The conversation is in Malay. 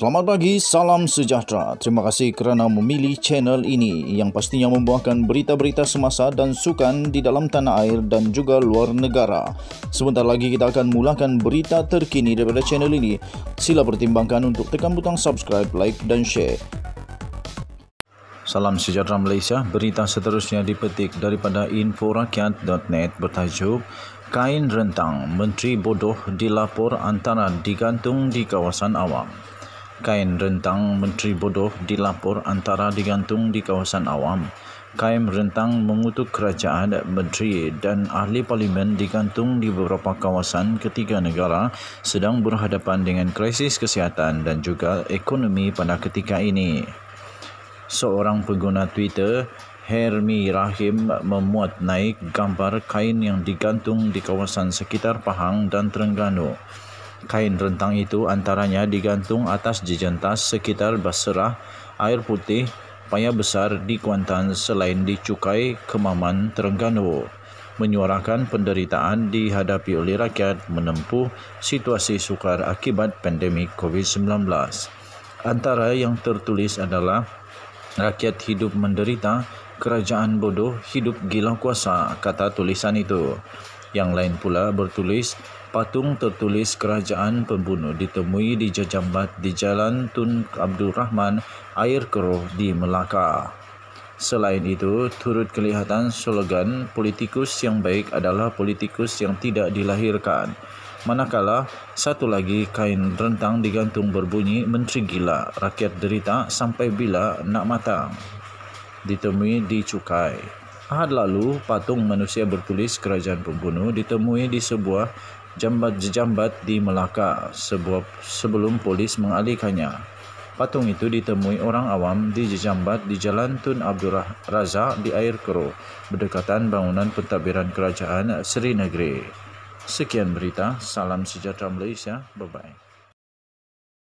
Selamat pagi, salam sejahtera. Terima kasih kerana memilih channel ini yang pastinya membawakan berita-berita semasa dan sukan di dalam tanah air dan juga luar negara. Sebentar lagi kita akan mulakan berita terkini daripada channel ini. Sila pertimbangkan untuk tekan butang subscribe, like dan share. Salam sejahtera Malaysia. Berita seterusnya dipetik daripada inforakyat.net bertajuk Kain Rentang, Menteri Bodoh dilapor antara digantung di kawasan awam. Kain rentang Menteri Bodoh dilapor antara digantung di kawasan awam. Kain rentang mengutuk kerajaan, menteri dan ahli parlimen digantung di beberapa kawasan ketiga negara sedang berhadapan dengan krisis kesihatan dan juga ekonomi pada ketika ini. Seorang pengguna Twitter, Hermi Rahim memuat naik gambar kain yang digantung di kawasan sekitar Pahang dan Terengganu kain rentang itu antaranya digantung atas jejantas sekitar basrah air putih paya besar di Kuantan selain dicukai kemaman Terengganu menyuarakan penderitaan dihadapi oleh rakyat menempuh situasi sukar akibat pandemik COVID-19. Antara yang tertulis adalah rakyat hidup menderita, kerajaan bodoh hidup gila kuasa, kata tulisan itu. Yang lain pula bertulis, patung tertulis kerajaan pembunuh ditemui di Jajambat di Jalan Tun Abdul Rahman, Air Keruh di Melaka. Selain itu, turut kelihatan slogan politikus yang baik adalah politikus yang tidak dilahirkan. Manakala, satu lagi kain rentang digantung berbunyi menteri gila, rakyat derita sampai bila nak matang. Ditemui di cukai. Ahad lalu, patung manusia bertulis kerajaan pembunuh ditemui di sebuah jambat-jambat di Melaka sebuah, sebelum polis mengalihkannya. Patung itu ditemui orang awam di jambat di Jalan Tun Abdul Razak di Air Kero berdekatan bangunan pentadbiran kerajaan Seri Negeri. Sekian berita, salam sejahtera Malaysia, bye-bye.